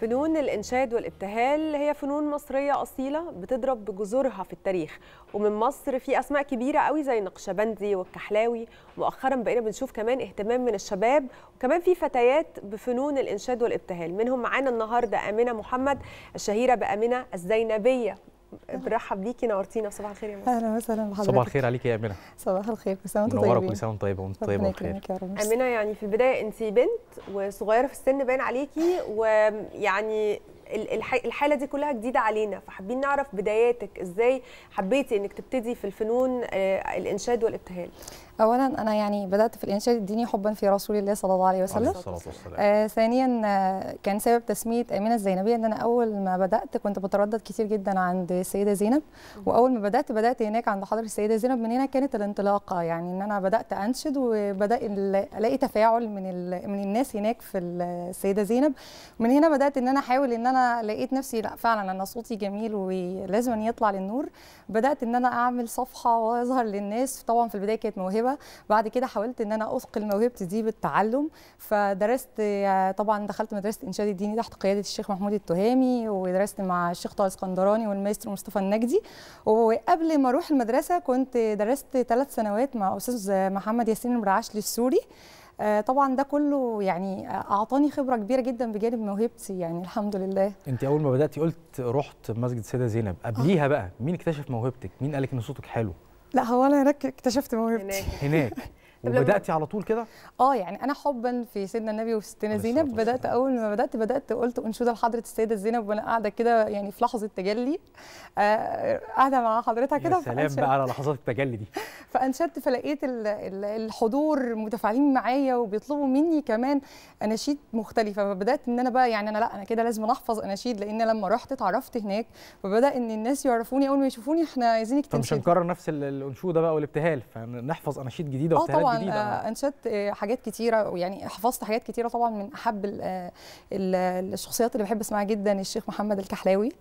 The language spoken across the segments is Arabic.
فنون الإنشاد والابتهال هي فنون مصرية أصيلة بتضرب بجذورها في التاريخ ومن مصر في أسماء كبيرة قوي زي النقشبندي والكحلاوي مؤخرا بقينا بنشوف كمان اهتمام من الشباب وكمان في فتيات بفنون الإنشاد والابتهال منهم معانا النهاردة آمنة محمد الشهيرة بآمنة الزينبية طيب. برحب بيكي نورتينا صباح الخير يا مصر اهلا وسهلا بحضرتك صباح الخير عليكي يا امينه صباح الخير كل سنه وانتم طيبين كل سنه وانتم طيبه وانتم طيبه وخير امينه يعني في البدايه انت بنت وصغيره في السن باين عليكي ويعني الحاله دي كلها جديده علينا فحابين نعرف بداياتك ازاي حبيتي انك تبتدي في الفنون آه، الانشاد والابتهال اولا انا يعني بدات في الانشاد الديني حبا في رسول الله صلى الله عليه وسلم آه ثانيا آه، كان سبب تسميه امينه الزينبيه ان انا اول ما بدات كنت بتردد كتير جدا عند السيده زينب واول ما بدات بدات هناك عند حضره السيده زينب من هنا كانت الانطلاقه يعني ان انا بدات انشد وبدا الاقي تفاعل من من الناس هناك في السيده زينب من هنا بدات ان انا احاول ان انا لقيت نفسي لا فعلا انا صوتي جميل ولازم يطلع للنور بدات ان انا اعمل صفحه واظهر للناس طبعا في البدايه كانت موهبه الموهبه بعد كده حاولت ان انا اثقل موهبتي دي بالتعلم فدرست طبعا دخلت مدرسه انشاد الديني تحت قياده الشيخ محمود التهامي ودرست مع الشيخ طه اسكندراني والمايسترو مصطفى النجدي وقبل ما اروح المدرسه كنت درست ثلاث سنوات مع استاذ محمد ياسين مرعشلي السوري آه، طبعا ده كله يعني اعطاني خبره كبيره جدا بجانب موهبتي يعني الحمد لله انت اول ما بداتي قلت رحت مسجد سيده زينب قبليها آه. بقى مين اكتشف موهبتك مين قالك ان صوتك حلو لا هو انا هناك اكتشفت موهبتي هناك وبداتي على طول كده اه يعني انا حبا في سيدنا النبي وفي زينب بدات اول ما بدات بدات قلت انشوده لحضره السيده زينب وانا قاعده كده يعني في لحظه تجلي آه، قاعده مع حضرتها كده يا سلام بقى على لحظات التجلي دي فانشدت فلقيت الحضور متفاعلين معايا وبيطلبوا مني كمان اناشيد مختلفه فبدات ان انا بقى يعني انا لا انا كده لازم احفظ اناشيد لان لما رحت اتعرفت هناك فبدا ان الناس يعرفوني اول ما يشوفوني احنا عايزينك تنشدي مش هنكرر نفس الانشوده بقى والابتهال فنحفظ اناشيد جديده آه، وابتهالات آه، انشدت آه، حاجات كتيره ويعني حفظت حاجات كتيره طبعا من احب آه، الشخصيات اللي بحب اسمعها جدا الشيخ محمد الكحلاوي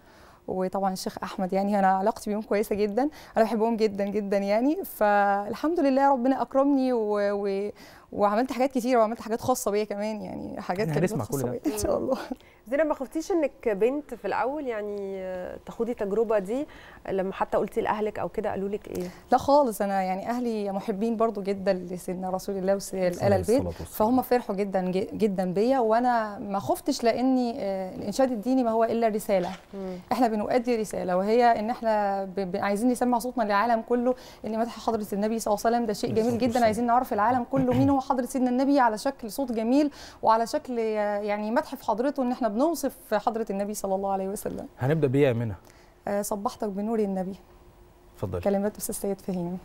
وطبعا الشيخ احمد يعني انا علاقتي بيهم كويسه جدا انا بحبهم جدا جدا يعني فالحمد لله ربنا اكرمني و... و... وعملت حاجات كتير وعملت حاجات خاصه بيا كمان يعني حاجات كانت خاصه بيا ان شاء الله زينب ما خفتيش انك بنت في الاول يعني تاخدي التجربه دي لما حتى قلتي لاهلك او كده قالوا لك ايه لا خالص انا يعني اهلي محبين برضو جدا لسيدنا رسول الله وآل البيت فهم فرحوا جدا جدا بيا وانا ما خفتش لاني آه، الانشاد الديني ما هو الا رساله مم. احنا بنؤدي رساله وهي ان احنا عايزين نسمع صوتنا للعالم كله ان مدح حضره النبي صلى الله عليه وسلم ده شيء جميل جدا عايزين نعرف العالم كله مين هو حضره سيدنا النبي على شكل صوت جميل وعلى شكل يعني مدح في حضرته ان احنا بنوصف حضره النبي صلى الله عليه وسلم هنبدا بيه يا منى آه، صبحتك بنور النبي اتفضلي كلمات استاذ سيد فهيم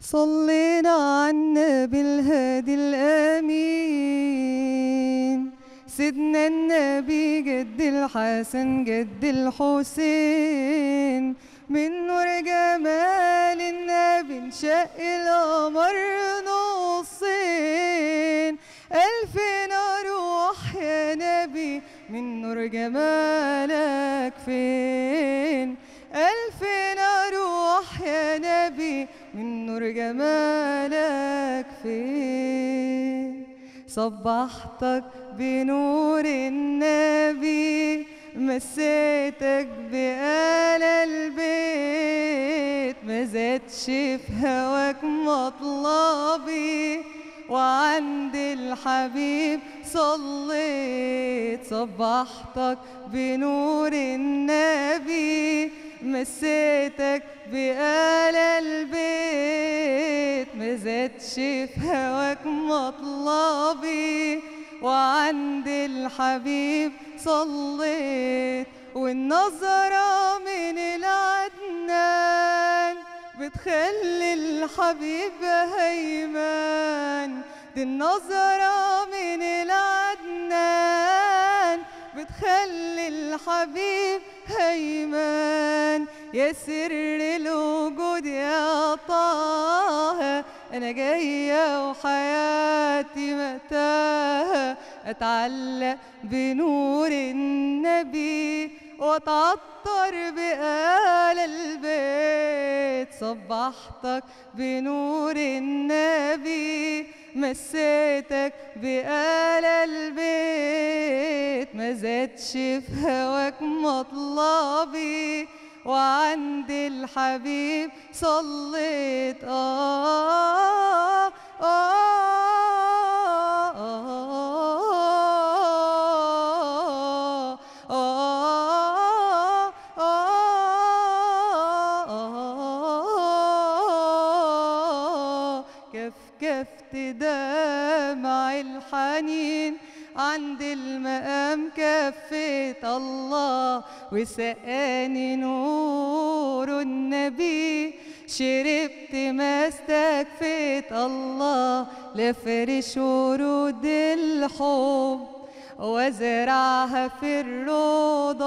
صلينا على النبي الهادي الامين سيدنا النبي جد الحسن جد الحسين من نور جمال النبي انشق القمر نصين ألف نار يا نبي من نور جمالك فين ألف نار يا نبي من نور جمالك فين صبحتك بنور النبي مسيتك بآل البيت ما زادش في هواك مطلبي وعند الحبيب صليت صبحتك بنور النبي مسيتك بآل البيت ما زادش في هواك مطلبي وعند الحبيب صليت والنظرة من العدنان بتخلي الحبيب هيمان دي النظرة من العدنان بتخلي الحبيب هيمان يا سر الوجود يا طه انا جايه وحياتي متاهه اتعلق بنور النبي وتعطر بآل البيت صبحتك بنور النبي مسيتك بآل البيت ما زادش في هواك مطلبي وعند الحبيب صليت آه آه الحنين عند المقام كفيت الله وسقاني نور النبي شربت ما استكفيت الله لفرش ورود الحب وازرعها في الروضه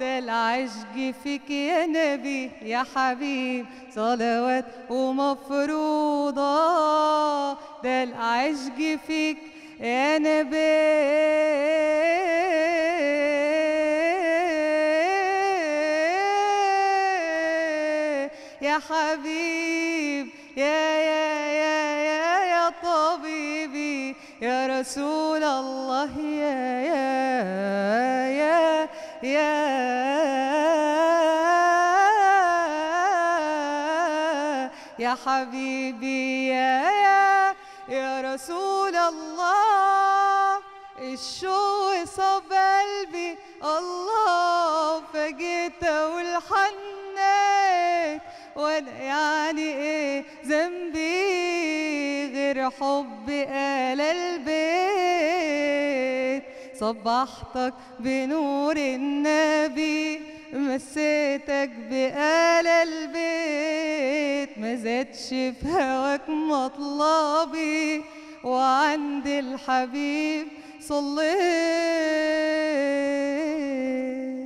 ده العشق فيك يا نبي يا حبيب صلوات ومفروضة ده العشق فيك يا نبي يا حبيب يا يا يا يا يا طبيبي يا رسول الله يا يا يا يا حبيبي يا يا, يا رسول الله الشوق صاب قلبي الله فجيت والحنيت وانا يعني ايه ذنبي غير حب قال قلبي صبحتك بنور النبي مسيتك بآل البيت ما زادش في هواك مطلبي وعند الحبيب صليت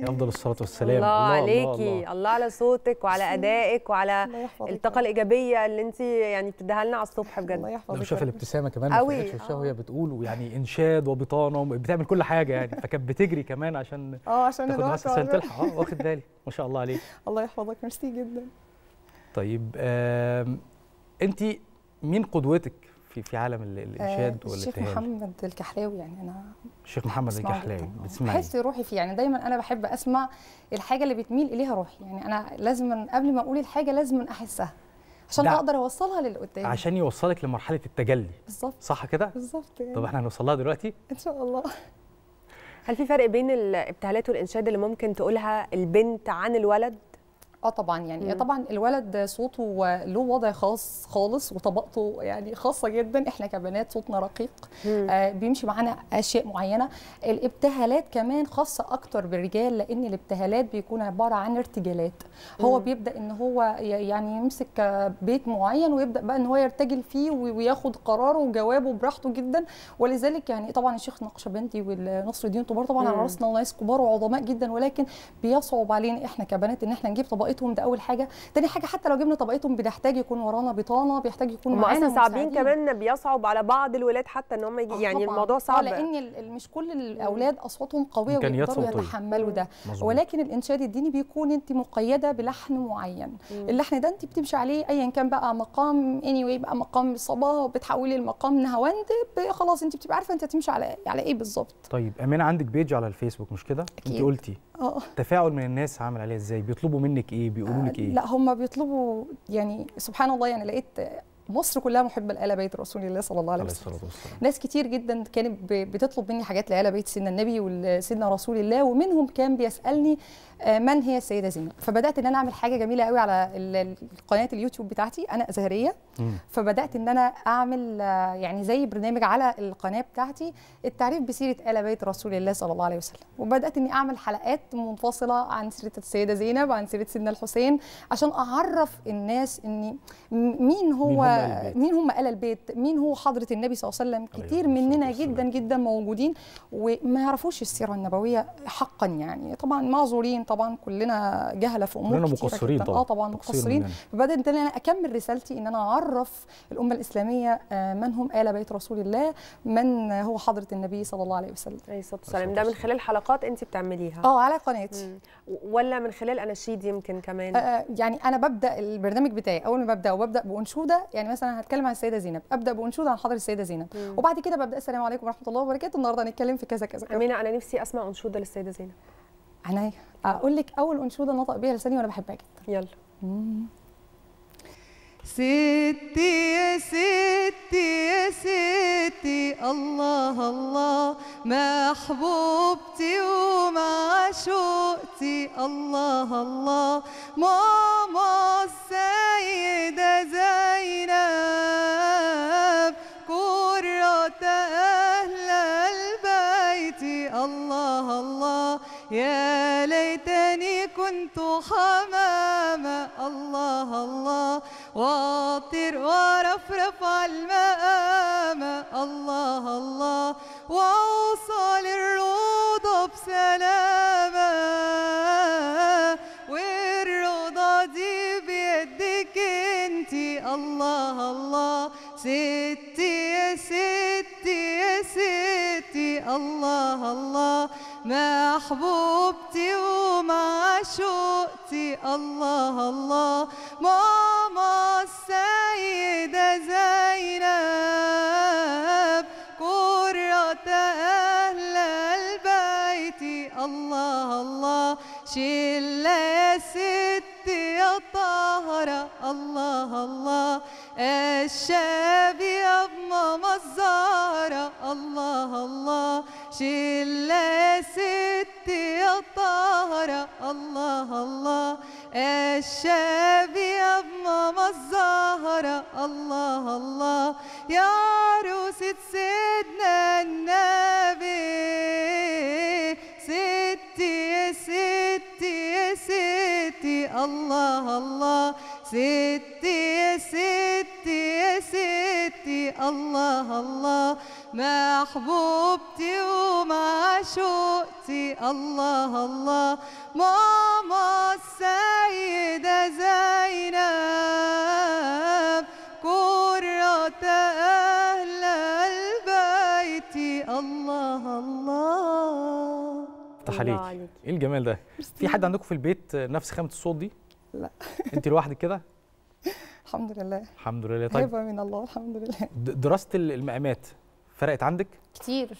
افضل الصلاه والسلام الله, الله عليكي الله, الله. الله على صوتك وعلى ادائك وعلى الطاقه الايجابيه اللي انت يعني بتديها لنا على الصبح بجد الله يحفظك لو الابتسامه كمان قوي في وشها آه. وهي بتقول ويعني انشاد وبطانه بتعمل كل حاجه يعني فكانت بتجري كمان عشان اه عشان تاخد عشان تلحق اه واخد بالي ما شاء الله عليك الله يحفظك ميرسي جدا طيب انت مين قدوتك في في عالم آه، الارشاد آه والاتهام الشيخ محمد الكحلاوي يعني انا الشيخ محمد الكحلاوي بتسمعي بحس روحي فيه يعني دايما انا بحب اسمع الحاجه اللي بتميل اليها روحي يعني انا لازم قبل ما اقول الحاجه لازم احسها عشان اقدر اوصلها للقدام عشان يوصلك لمرحله التجلي بالظبط صح كده بالظبط يعني. طب احنا هنوصلها دلوقتي ان شاء الله هل في فرق بين الابتهالات والانشاد اللي ممكن تقولها البنت عن الولد اه طبعا يعني مم. طبعا الولد صوته له وضع خاص خالص وطبقته يعني خاصه جدا احنا كبنات صوتنا رقيق آه بيمشي معانا اشياء معينه الابتهالات كمان خاصه اكتر بالرجال لان الابتهالات بيكون عباره عن ارتجالات هو مم. بيبدا ان هو يعني يمسك بيت معين ويبدا بقى ان هو يرتجل فيه وياخد قراره وجوابه براحته جدا ولذلك يعني طبعا الشيخ نقشبندي ونصر الدين طبعا على راسنا ناس كبار وعظماء جدا ولكن بيصعب علينا احنا كبنات ان احنا نجيب طبقات طبقتهم ده اول حاجه تاني حاجه حتى لو جبنا طبقتهم بنحتاج يكون ورانا بطانه بيحتاج يكون معانا صعبين كمان بيصعب على بعض الولاد حتى ان هم يجي آه، يعني الموضوع آه، صعب لان مش كل الاولاد اصواتهم قويه ويقدروا يتحملوا ده مزبوط. ولكن الانشاد الديني بيكون انت مقيده بلحن معين مم. اللحن ده انت بتمشي عليه ايا كان بقى مقام اني anyway بقى مقام صباه بتحولي المقام نهواند خلاص انت بتبقى عارفه انت هتمشي على على ايه بالظبط طيب امينه عندك بيج على الفيسبوك مش كده انت قلتي اه تفاعل من الناس عامل عليه ازاي بيطلبوا منك ايه بيقولوا لك آه، ايه لا هم بيطلبوا يعني سبحان الله يعني لقيت مصر كلها محبه لآل بيت رسول الله صلى الله عليه وسلم ناس كتير جدا كانت بتطلب مني حاجات لآل بيت سيدنا النبي وسيدنا رسول الله ومنهم كان بيسالني آه، من هي السيده زينب فبدات ان انا اعمل حاجه جميله قوي على قناه اليوتيوب بتاعتي انا ازهريه فبدات ان انا اعمل آه، يعني زي برنامج على القناه بتاعتي التعريف بسيره آل بيت رسول الله صلى الله عليه وسلم وبدات اني اعمل حلقات منفصله عن سيره السيده زينب عن سيره سيدنا الحسين عشان اعرف الناس ان مين هو مين هم ال البيت مين هو حضره النبي صلى الله عليه وسلم أيوة، كتير مننا مننا جدا جدا موجودين وما يعرفوش السيره النبويه حقا يعني طبعا معذورين طبعا كلنا جهله في امور كلنا مقصرين طبعا اه طبعا مقصرين فبدات ان انا اكمل رسالتي ان انا اعرف الامه الاسلاميه آه، من هم ال بيت رسول الله من هو حضره النبي صلى الله عليه وسلم عليه الصلاه والسلام ده من خلال حلقات انت بتعمليها اه على قناتي ولا من خلال اناشيد يمكن كمان آه،, آه يعني انا ببدا البرنامج بتاعي اول ما ببدا وببدا بانشوده يعني يعني مثلا هتكلم عن السيده زينب ابدا بانشود عن حضره السيده زينب مم. وبعد كده ببدا السلام عليكم ورحمه الله وبركاته النهارده هنتكلم في كذا كذا امينه انا نفسي اسمع انشوده للسيده زينب عينيا اقول لك اول انشوده نطق بيها لساني وانا بحبها جدا يلا مم. ستي يا ستي يا ستي الله الله محبوبتي ومعشوقتي الله الله ماما السيدة زينب محبوبتي ومعشوقتي الله الله ماما السيدة زينب قرة أهل البيت الله الله شلة يا ست يا طاهرة الله الله الشاب يا ماما الزهرة الله الله شلة ست يا طاهرة الله الله الشاب يا ماما الزهرة الله الله يا عروسة سيدنا النبي ستي يا ستي يا ستي الله الله ستي يا ستي يا ستي الله الله محبوبتي ومعشوقتي الله الله ماما السيدة زينب كرة أهل البيت الله الله تحليل ايه الجمال ده في حد عندكم في البيت نفس خامة الصوت دي لا انت لوحدك كده الحمد لله الحمد لله طيب من الله الحمد لله دراسه المقامات فرقت عندك كتير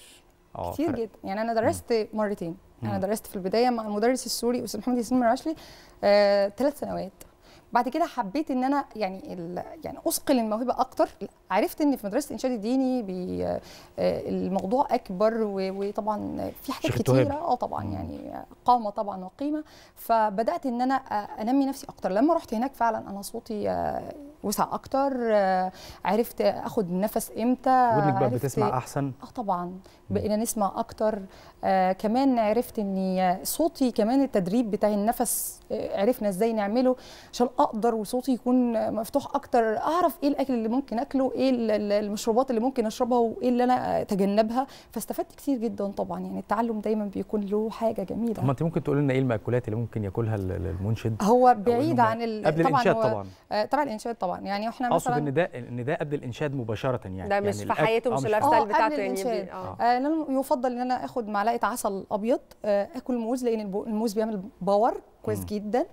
أوه كتير فرق. جدا يعني انا درست مم. مرتين مم. انا درست في البدايه مع المدرس السوري استاذ محمد ياسين مرعشلي آه، ثلاث سنوات بعد كده حبيت ان انا يعني يعني اثقل الموهبه اكتر عرفت ان في مدرسه الانشاد الديني آه، الموضوع اكبر وطبعا في حاجات كتيره اه طبعا يعني قامه طبعا وقيمه فبدات ان انا انمي نفسي اكتر لما رحت هناك فعلا انا صوتي آه، وسع اكتر آه، عرفت اخد نفس امتى ودنك بقى بتسمع احسن اه طبعا بقينا نسمع اكتر آه كمان عرفت ان صوتي كمان التدريب بتاع النفس آه، عرفنا ازاي نعمله عشان اقدر وصوتي يكون مفتوح اكتر اعرف ايه الاكل اللي ممكن اكله ايه المشروبات اللي ممكن اشربها وايه اللي انا اتجنبها فاستفدت كتير جدا طبعا يعني التعلم دايما بيكون له حاجه جميله طب ما انت ممكن تقول لنا ايه المأكولات اللي ممكن ياكلها المنشد هو بعيد عن قبل آه، الانشاد طبعا طبعا الانشاد طبعا يعني احنا مثلا اقصد ان ده ان ده قبل الانشاد مباشره يعني ده مش يعني في حياته مش آه، اللايف ستايل آه، بتاعته يعني اه آه, آه، يفضل ان انا اخد معلقه عسل ابيض آه اكل موز لان الموز بيعمل باور كويس م. جدا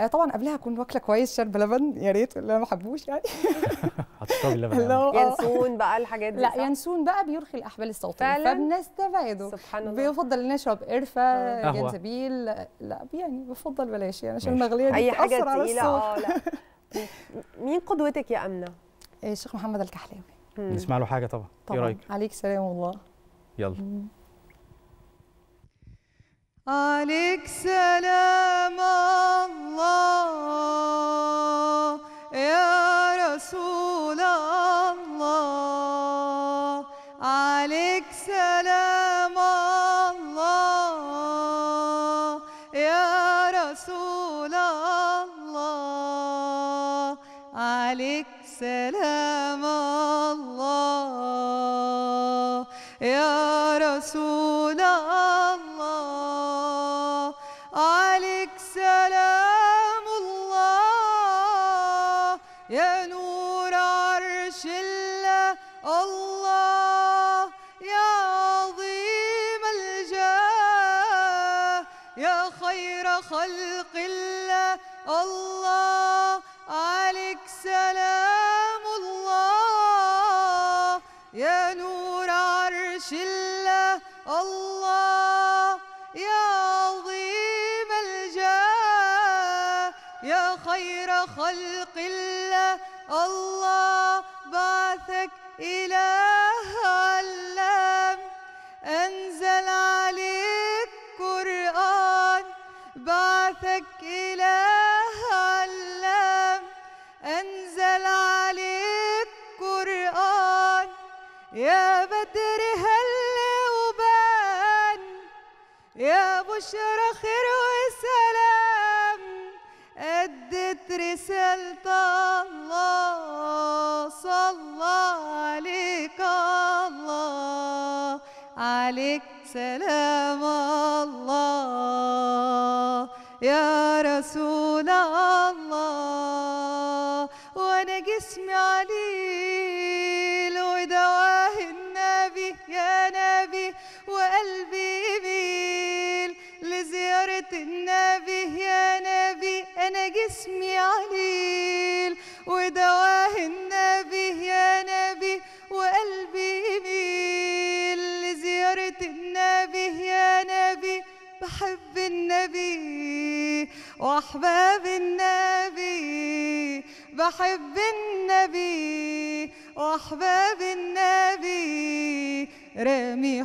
آه طبعا قبلها اكون واكله كويس شرب لبن يا ريت اللي انا ما حبوش يعني هتشرب لبن ينسون بقى الحاجات دي لا ينسون بقى بيرخي الاحبال الصوتيه فبنستبعده سبحان الله بيفضل ان نشرب قرفه جنزبيل لا يعني بفضل بلاش يعني عشان المغليه دي اي حاجه تقيله اه لا مين قدوتك يا امنه إيه، الشيخ محمد الكحلاوي نسمع له حاجه طبعا إيه رايك عليك سلام والله يلا عليك سلام الله يا رسول الله عليك سلام الله يا رسول عليك سلام الله يا رسول الله عليك سلام الله يا نور عرش الله الله يا عظيم الجاه يا خير خلق الله الله الله بعثك إله علام أنزل عليك قرآن بعثك إله علام أنزل عليك قرآن يا بدر هل وبان يا بشرى خير وسلام أدت رسالتك صلى عليك الله عليك سلام الله يا رسول الله وانا جسمي عليل ودواه النبي يا نبي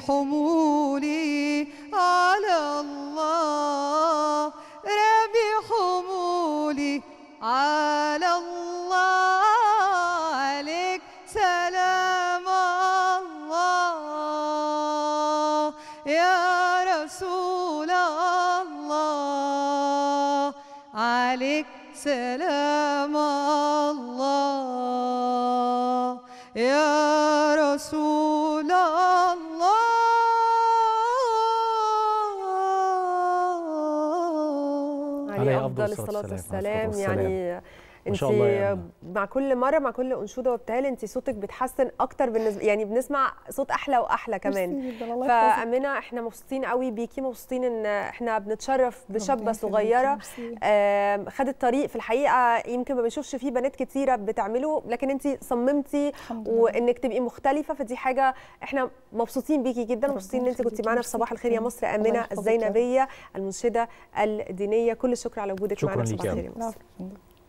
Home. عليه, أفضل الصلاة والسلام, والسلام. يعني ان شاء الله يعني. مع كل مره مع كل انشوده وبتهيألي انت صوتك بيتحسن اكتر بالنسبه يعني بنسمع صوت احلى واحلى كمان فامنه احنا مبسوطين قوي بيكي مبسوطين ان احنا بنتشرف بشابه صغيره خدت طريق في الحقيقه يمكن ما بنشوفش فيه بنات كتيره بتعمله لكن انت صممتي وانك تبقي مختلفه فدي حاجه احنا مبسوطين بيكي جدا مبسوطين ان انت كنت معانا في صباح الخير يا مصر امنه الزينبيه المنشده الدينيه كل الشكر على وجودك معانا في صباح الخير يا مصر